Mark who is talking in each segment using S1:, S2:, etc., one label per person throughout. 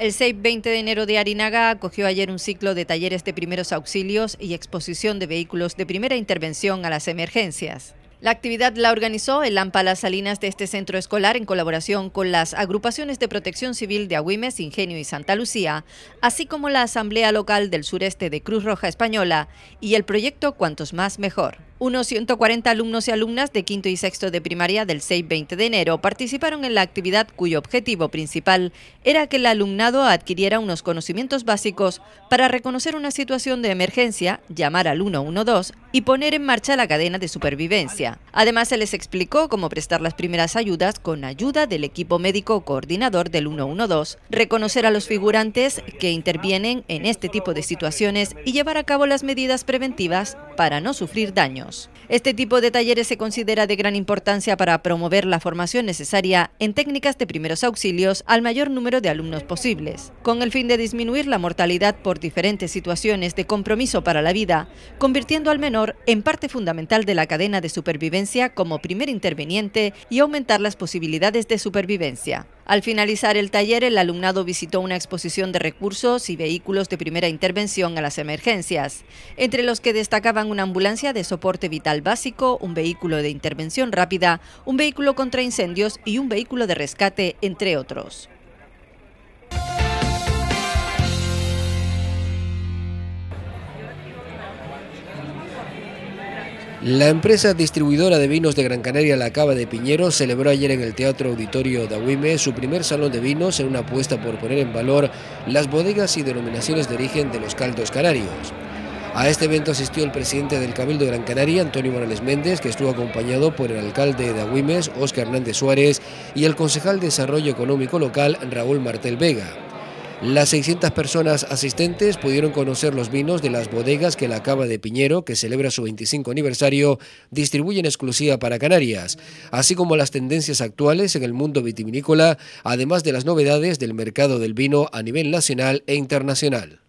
S1: El 6 20 de enero de Arinaga acogió ayer un ciclo de talleres de primeros auxilios y exposición de vehículos de primera intervención a las emergencias. La actividad la organizó el AMPA Las Salinas de este centro escolar en colaboración con las agrupaciones de protección civil de Agüimes, Ingenio y Santa Lucía, así como la Asamblea Local del Sureste de Cruz Roja Española y el proyecto Cuantos Más Mejor. Unos 140 alumnos y alumnas de quinto y sexto de primaria del 6-20 de enero participaron en la actividad cuyo objetivo principal era que el alumnado adquiriera unos conocimientos básicos para reconocer una situación de emergencia, llamar al 112 y poner en marcha la cadena de supervivencia. Además, se les explicó cómo prestar las primeras ayudas con ayuda del equipo médico coordinador del 112, reconocer a los figurantes que intervienen en este tipo de situaciones y llevar a cabo las medidas preventivas para no sufrir daños. Este tipo de talleres se considera de gran importancia para promover la formación necesaria en técnicas de primeros auxilios al mayor número de alumnos posibles, con el fin de disminuir la mortalidad por diferentes situaciones de compromiso para la vida, convirtiendo al menor en parte fundamental de la cadena de supervivencia como primer interveniente y aumentar las posibilidades de supervivencia. Al finalizar el taller, el alumnado visitó una exposición de recursos y vehículos de primera intervención a las emergencias, entre los que destacaban una ambulancia de soporte vital básico, un vehículo de intervención rápida, un vehículo contra incendios y un vehículo de rescate, entre otros.
S2: La empresa distribuidora de vinos de Gran Canaria, La Cava de Piñero, celebró ayer en el Teatro Auditorio Dawime su primer salón de vinos en una apuesta por poner en valor las bodegas y denominaciones de origen de los caldos canarios. A este evento asistió el presidente del Cabildo de Gran Canaria, Antonio Morales Méndez, que estuvo acompañado por el alcalde de Agüimes, Óscar Hernández Suárez, y el concejal de Desarrollo Económico Local, Raúl Martel Vega. Las 600 personas asistentes pudieron conocer los vinos de las bodegas que la Cava de Piñero, que celebra su 25 aniversario, distribuye en exclusiva para Canarias, así como las tendencias actuales en el mundo vitivinícola, además de las novedades del mercado del vino a nivel nacional e internacional.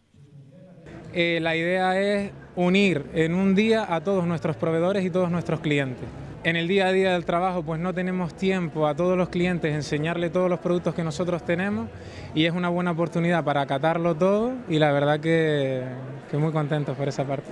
S2: Eh, la idea es unir en un día a todos nuestros proveedores y todos nuestros clientes en el día a día del trabajo pues no tenemos tiempo a todos los clientes enseñarle todos los productos que nosotros tenemos y es una buena oportunidad para acatarlo todo y la verdad que, que muy contentos por esa parte.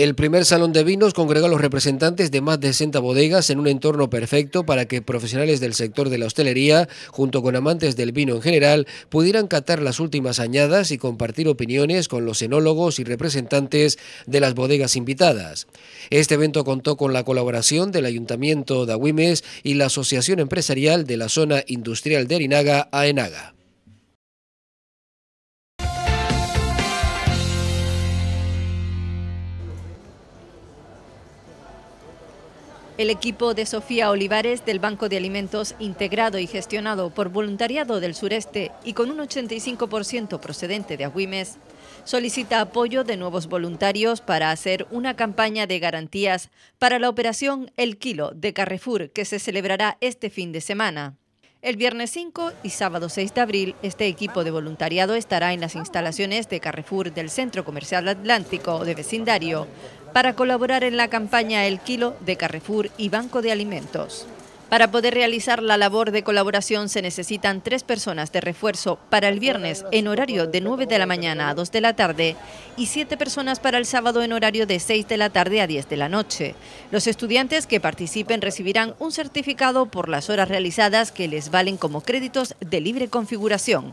S2: El primer salón de vinos congrega a los representantes de más de 60 bodegas en un entorno perfecto para que profesionales del sector de la hostelería, junto con amantes del vino en general, pudieran catar las últimas añadas y compartir opiniones con los enólogos y representantes de las bodegas invitadas. Este evento contó con la colaboración del Ayuntamiento de y la Asociación Empresarial de la Zona Industrial de Arinaga, AENAGA. E
S1: El equipo de Sofía Olivares del Banco de Alimentos, integrado y gestionado por voluntariado del sureste y con un 85% procedente de Agüimes, solicita apoyo de nuevos voluntarios para hacer una campaña de garantías para la operación El Kilo de Carrefour que se celebrará este fin de semana. El viernes 5 y sábado 6 de abril, este equipo de voluntariado estará en las instalaciones de Carrefour del Centro Comercial Atlántico de Vecindario para colaborar en la campaña El Kilo de Carrefour y Banco de Alimentos. Para poder realizar la labor de colaboración se necesitan tres personas de refuerzo para el viernes en horario de 9 de la mañana a 2 de la tarde y siete personas para el sábado en horario de 6 de la tarde a 10 de la noche. Los estudiantes que participen recibirán un certificado por las horas realizadas que les valen como créditos de libre configuración.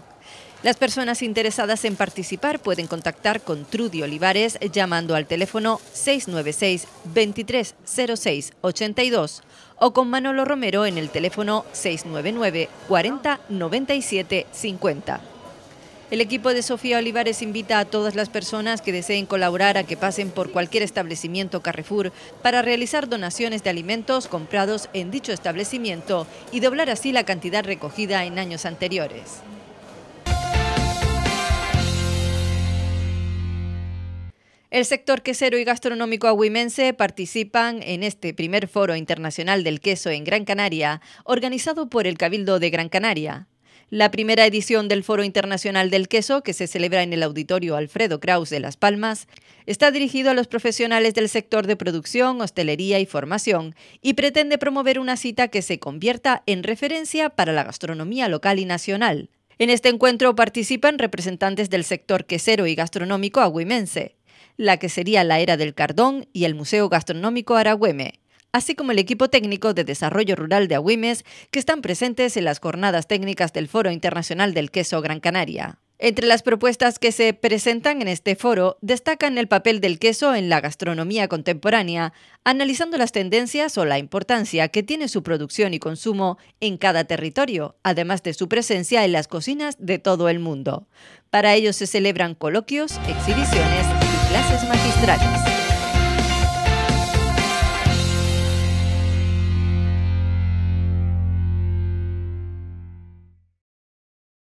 S1: Las personas interesadas en participar pueden contactar con Trudy Olivares llamando al teléfono 696 82 o con Manolo Romero en el teléfono 699 40 50. El equipo de Sofía Olivares invita a todas las personas que deseen colaborar a que pasen por cualquier establecimiento Carrefour para realizar donaciones de alimentos comprados en dicho establecimiento y doblar así la cantidad recogida en años anteriores. El sector quesero y gastronómico aguimense participan en este primer foro internacional del queso en Gran Canaria, organizado por el Cabildo de Gran Canaria. La primera edición del Foro Internacional del Queso, que se celebra en el Auditorio Alfredo Kraus de Las Palmas, está dirigido a los profesionales del sector de producción, hostelería y formación y pretende promover una cita que se convierta en referencia para la gastronomía local y nacional. En este encuentro participan representantes del sector quesero y gastronómico aguimense la que sería la Era del Cardón y el Museo Gastronómico Aragüeme, así como el equipo técnico de desarrollo rural de Agüimes, que están presentes en las jornadas técnicas del Foro Internacional del Queso Gran Canaria. Entre las propuestas que se presentan en este foro destacan el papel del queso en la gastronomía contemporánea, analizando las tendencias o la importancia que tiene su producción y consumo en cada territorio, además de su presencia en las cocinas de todo el mundo. Para ello se celebran coloquios, exhibiciones clases magistrales.